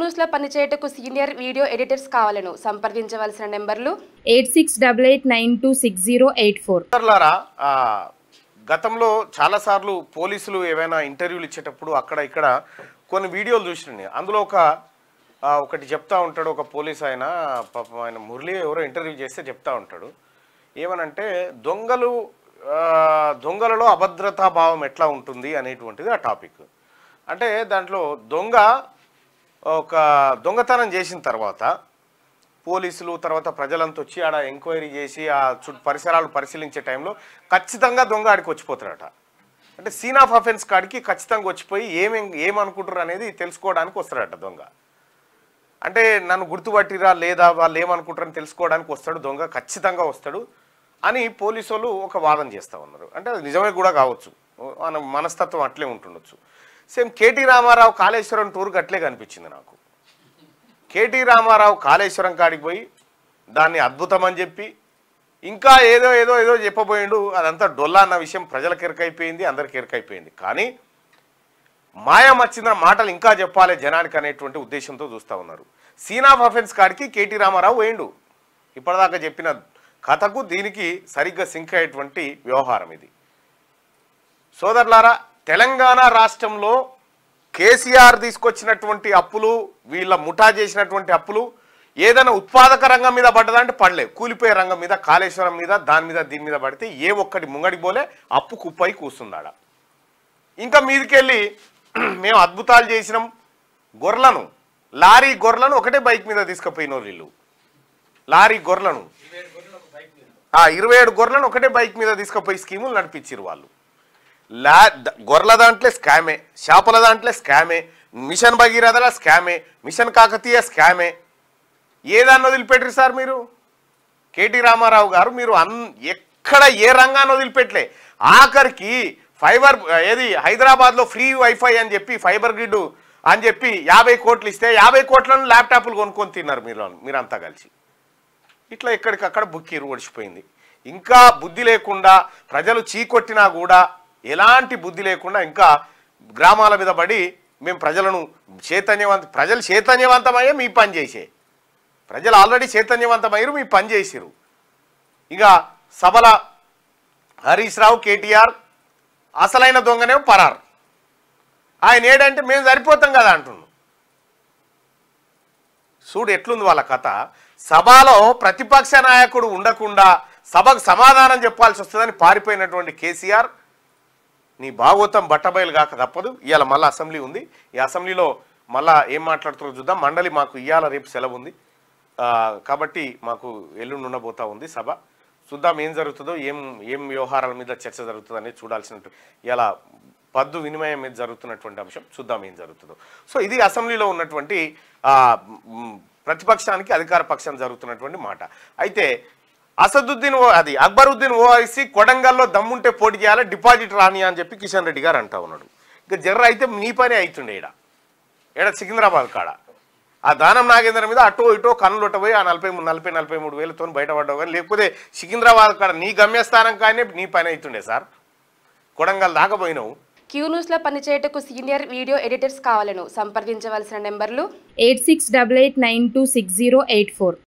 లో పనిచేయటకు senior video editors కావాలను సంప్రదించవలసిన నెంబర్లు eight six double eight nine two six zero eight four గతంలో చాలాసార్లు పోలీసులు ఏవైనా ఇంటర్వ్యూలు ఇచ్చేటప్పుడు అక్కడ ఇక్కడ కొన్ని వీడియోలు చూసినండి అందులో ఒక ఒకటి చెప్తా ఉంటాడు ఒక పోలీస్ ఆయన పాపం ఆయన మురళి ఎవరో ఇంటర్వ్యూ చేస్తే చెప్తా ఉంటాడు ఏమనంటే దొంగలు దొంగలలో అభద్రతా భావం ఎట్లా ఉంటుంది అనేటువంటిది ఆ టాపిక్ అంటే దాంట్లో దొంగ ఒక దొంగతనం చేసిన తర్వాత పోలీసులు తర్వాత ప్రజలంతా వచ్చి ఆడ ఎంక్వైరీ చేసి ఆ చుట్టూ పరిసరాలు పరిశీలించే టైంలో ఖచ్చితంగా దొంగ ఆడికి వచ్చిపోతారట అంటే సీన్ ఆఫ్ అఫెన్స్ కాడికి ఖచ్చితంగా వచ్చిపోయి ఏమేం ఏమనుకుంటారు అనేది తెలుసుకోవడానికి వస్తారట దొంగ అంటే నన్ను గుర్తుపట్టిరా లేదా వాళ్ళు ఏమనుకుంటారని తెలుసుకోవడానికి వస్తాడు దొంగ ఖచ్చితంగా వస్తాడు అని పోలీసు ఒక వాదన చేస్తూ ఉన్నారు అంటే అది నిజమే కూడా కావచ్చు మన మనస్తత్వం అట్లే ఉంటుండొచ్చు same KT Rama Rao Kaleshwaram tour గట్లే కనిపించింది నాకు కేటీ రామారావు కాళేశ్వరం కాడికి పోయి దాన్ని అద్భుతం అని చెప్పి ఇంకా ఏదో ఏదో ఏదో చెప్పబోయిండు అదంతా డొల్లా అన్న విషయం ప్రజలకు ఎరకైపోయింది అందరికి ఎరకైపోయింది కానీ మాయా మాటలు ఇంకా చెప్పాలి జనానికి అనేటువంటి ఉద్దేశంతో చూస్తూ ఉన్నారు సీన్ ఆఫ్ అఫెన్స్ కాడికి కేటీ రామారావు వేయండు ఇప్పటిదాకా చెప్పిన కథకు దీనికి సరిగ్గా సింక్ అయ్యేటువంటి వ్యవహారం ఇది సోదరులారా తెలంగాణ రాష్ట్రంలో కేసీఆర్ తీసుకొచ్చినటువంటి అప్పులు వీళ్ళ ముఠా చేసినటువంటి అప్పులు ఏదైనా ఉత్పాదక రంగం మీద పడ్డదంటే పడలేదు పడలే కూలిపోయే రంగం మీద కాళేశ్వరం మీద దాని మీద దీని మీద పడితే ఏ ఒక్కటి ముంగడి పోలే అప్పు కుప్పై కూస్తుందాడ ఇంకా మీదికెళ్ళి మేము అద్భుతాలు చేసినాం గొర్రెలను లారీ గొర్రెలను ఒకటే బైక్ మీద తీసుకుపోయిన వీళ్ళు లారీ గొర్రెలను ఇరవై ఏడు గొర్రెలను ఒకటే బైక్ మీద తీసుకుపోయి స్కీములు నడిపించారు వాళ్ళు లా గొర్రెల దాంట్లో స్కామే చేపల దాంట్లో స్కామే మిషన్ భగీరథల స్కామే మిషన్ కాకతీయ స్కామే ఏదాన్ని వదిలిపెట్టరు సార్ మీరు కేటీ రామారావు గారు మీరు అన్ ఎక్కడ ఏ రంగాన్ని వదిలిపెట్టలే ఆఖరికి ఫైబర్ ఏది హైదరాబాద్లో ఫ్రీ వైఫై అని చెప్పి ఫైబర్ గ్రిడ్ అని చెప్పి యాభై కోట్లు ఇస్తే యాభై కోట్లను ల్యాప్టాప్లు కొనుక్కొని తిన్నారు మీరు మీరంతా కలిసి ఇట్లా ఎక్కడికక్కడ బుక్కి ఓడిచిపోయింది ఇంకా బుద్ధి లేకుండా ప్రజలు చీకొట్టినా కూడా ఎలాంటి బుద్ధి లేకుండా ఇంకా గ్రామాల మీద పడి మేము ప్రజలను చైతన్యవంత ప్రజలు చైతన్యవంతమయ్యే మీ పని చేసే ప్రజలు ఆల్రెడీ చైతన్యవంతమయ్యారు మీ పని చేసిరు ఇక సభల హరీష్ రావు కేటీఆర్ అసలైన దొంగనే పరారు ఆయన ఏడంటే మేము సరిపోతాం కదా అంటున్నాం చూడు ఎట్లుంది వాళ్ళ కథ సభలో ప్రతిపక్ష నాయకుడు ఉండకుండా సభకు సమాధానం చెప్పాల్సి వస్తుందని పారిపోయినటువంటి కేసీఆర్ నీ భాగోతం బట్టబయలు కాక తప్పదు ఇవాళ మళ్ళీ అసెంబ్లీ ఉంది ఈ అసెంబ్లీలో మళ్ళా ఏం మాట్లాడుతున్నారో చూద్దాం మండలి మాకు ఇవాళ రేపు సెలవు ఉంది కాబట్టి మాకు ఎల్లుండి ఉండబోతా ఉంది సభ చూద్దాం ఏం జరుగుతుందో ఏం ఏం వ్యవహారాల మీద చర్చ జరుగుతుంది అనేది చూడాల్సినట్టు ఇలా పద్దు వినిమయం మీద జరుగుతున్నటువంటి అంశం చూద్దాం ఏం జరుగుతుందో సో ఇది అసెంబ్లీలో ఉన్నటువంటి ప్రతిపక్షానికి అధికార పక్షం జరుగుతున్నటువంటి మాట అయితే అసదుద్దీన్ ఓ అది అక్బరుద్దీన్ ఓవైసీ కొడంగల్లో దమ్ముంటే పోటీ చేయాలి డిపాజిట్ రాని అని చెప్పి కిషన్ రెడ్డి గారు అంటా ఉన్నాడు ఇక జర్ర అయితే నీ పని అవుతుండే ఈడ ఈడ సికింద్రాబాద్ కాడ ఆ దానం నాగేంద్ర మీద అటో ఇటో కన్నులు పోయి ఆ నలభై మూడు నలభై నలభై మూడు వేలతో బయటపడ్డావు కానీ లేకపోతే సికింద్రాబాద్ కాడ నీ గమ్యస్థానం కానీ నీ పని అవుతుండే సార్ కొడంగల్ దాకా క్యూ న్యూస్ లో పనిచేయటకు సీనియర్ వీడియో ఎడిటర్స్ కావాలను సంప్రదించవలసిన నెంబర్లు eight six double eight nine two six zero eight four